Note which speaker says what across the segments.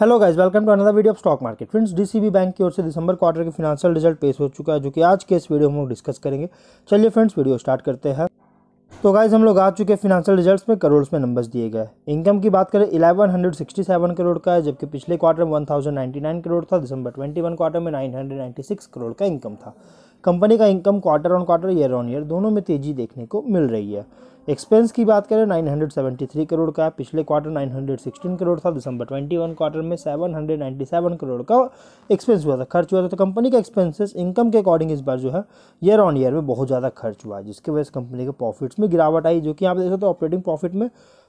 Speaker 1: hello guys welcome to another video of stock market friends DCB bank की ओर से दिसंबर क्वार्टर के फिनेंशियल रिजल्ट पेश हो चुका है जो कि आज के इस वीडियो में हम डिस्कस करेंगे चलिए फ्रेंड्स वीडियो स्टार्ट करते हैं तो गाइज हम लोग आ चुके हैं फिनांशियल रिजल्ट्स में करोड़ में नंबर्स दिए गए इनकम की बात करें इलेवन करोड़ का है जबकि पिछले क्वार्टर में वन करोड़ था दिसंबर ट्वेंटी क्वार्टर में नाइन करोड़ का इनकम था कंपनी का income quarter on quarter year on year दोनों में तेजी देखने को मिल रही है एक्सपेंस की बात करें 973 करोड़ का पिछले क्वार्टर 916 करोड़ था दिसंबर 21 क्वार्टर में 797 करोड़ का एक्सपेंस हुआ था खर्च हुआ था तो कंपनी का एक्सपेंसेस इनकम के अकॉर्डिंग इस बार जो है ईयर ऑन ईयर में बहुत ज़्यादा खर्च हुआ जिसकी वजह से कंपनी के प्रॉफिट्स में गिरावट आई जो कि आप देख सकते हो ऑपरेटिंग प्रॉफिट में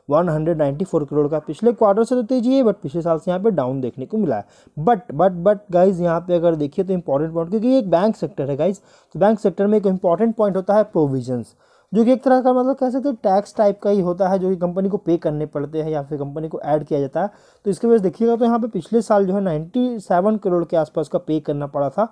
Speaker 1: 194 करोड़ का पिछले क्वार्टर से तो तेजी है बट पिछले साल से यहाँ पे डाउन देखने को मिला है बट बट बट गाइज यहाँ पे अगर देखिए तो इंपॉर्टेंट पॉइंट क्योंकि एक बैंक सेक्टर है गाइज तो बैंक सेक्टर में एक इंपॉर्टेंट पॉइंट होता है प्रोविजन्स जो कि एक तरह का मतलब कह सकते हैं टैक्स टाइप का ही होता है जो कि कंपनी को पे करने पड़ते हैं या फिर कंपनी को ऐड किया जाता है तो इसके वजह से देखिएगा तो यहाँ पे पिछले साल जो है नाइन्टी सेवन करोड़ के आसपास का पे करना पड़ा था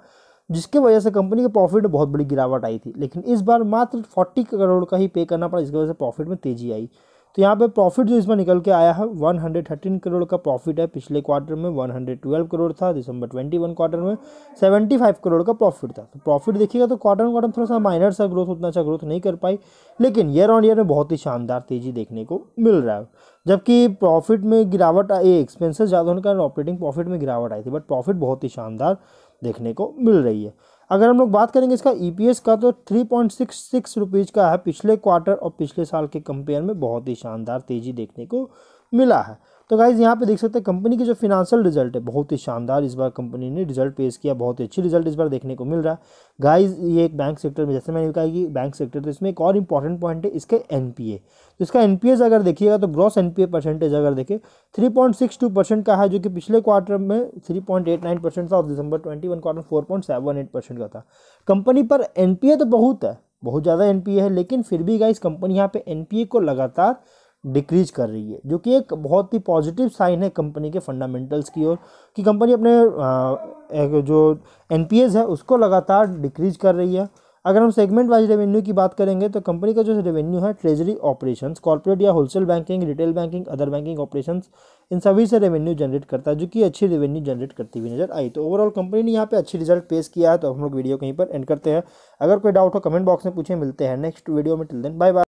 Speaker 1: जिसके वजह से कंपनी के प्रॉफिट में बहुत बड़ी गिरावट आई थी लेकिन इस बार मात्र फोर्टी करोड़ का ही पे करना पड़ा जिसकी वजह से प्रॉफिट में तेजी आई तो यहाँ पे प्रॉफिट जो इसमें निकल के आया है 113 करोड़ का प्रॉफिट है पिछले क्वार्टर में 112 करोड़ था दिसंबर 21 क्वार्टर में 75 करोड़ का प्रॉफिट था तो प्रॉफिट देखिएगा तो क्वार्टर क्वार्टर थोड़ा सा माइनर सा ग्रोथ उतना अच्छा ग्रोथ नहीं कर पाई लेकिन ईयर ऑन ईयर में बहुत ही शानदार तेज़ी देखने को मिल रहा है जबकि प्रॉफिट में गिरावट ये एक्सपेंसेस ज़्यादा होने कारण ऑपरेटिंग प्रॉफिट में गिरावट आई थी बट प्रॉफिट बहुत ही शानदार देखने को मिल रही है अगर हम लोग बात करेंगे इसका ई e का तो three point six six rupees का है पिछले क्वार्टर और पिछले साल के कंपेयर में बहुत ही शानदार तेज़ी देखने को मिला है तो गाइज़ यहाँ पे देख सकते हैं कंपनी की जो फिनांशियल रिजल्ट है बहुत ही शानदार इस बार कंपनी ने रिजल्ट पेश किया बहुत ही अच्छी रिजल्ट इस बार देखने को मिल रहा है गाइज़ ये एक बैंक सेक्टर में जैसे मैंने कहा कि बैंक सेक्टर तो इसमें एक और इंपॉर्टेंट पॉइंट है इसके एन तो इसका एन अगर देखिएगा तो ग्रॉस एन परसेंटेज अगर देखें थ्री परसेंट का है जो कि पिछले क्वार्टर में थ्री परसेंट था और दिसंबर ट्वेंटी क्वार्टर फोर परसेंट का था कंपनी पर एन तो बहुत है बहुत ज़्यादा एन है लेकिन फिर भी गाइज कंपनी यहाँ पर एन को लगातार डिक्रीज कर रही है जो कि एक बहुत ही पॉजिटिव साइन है कंपनी के फंडामेंटल्स की ओर कि कंपनी अपने जो एन है उसको लगातार डिक्रीज कर रही है अगर हम सेगमेंट वाइज रेवेन्यू की बात करेंगे तो कंपनी का जो रेवेन्यू है ट्रेजरी ऑपरेशंस कॉर्पोरेट या wholesale banking retail banking other banking operations इन सभी से रेवेन्यू जनरेट करता है जो कि अच्छी रेवेन्यू जनरेट करती हुई नजर आई तो ओवरऑल कंपनी ने यहाँ पे अच्छी रिजल्ट पेश किया है तो हम लोग वीडियो कहीं पर एंड करते हैं अगर कोई डाउट हो कमेंट बॉक्स में पूछे मिलते हैं नेक्स्ट वीडियो में टिल देन बाय बाय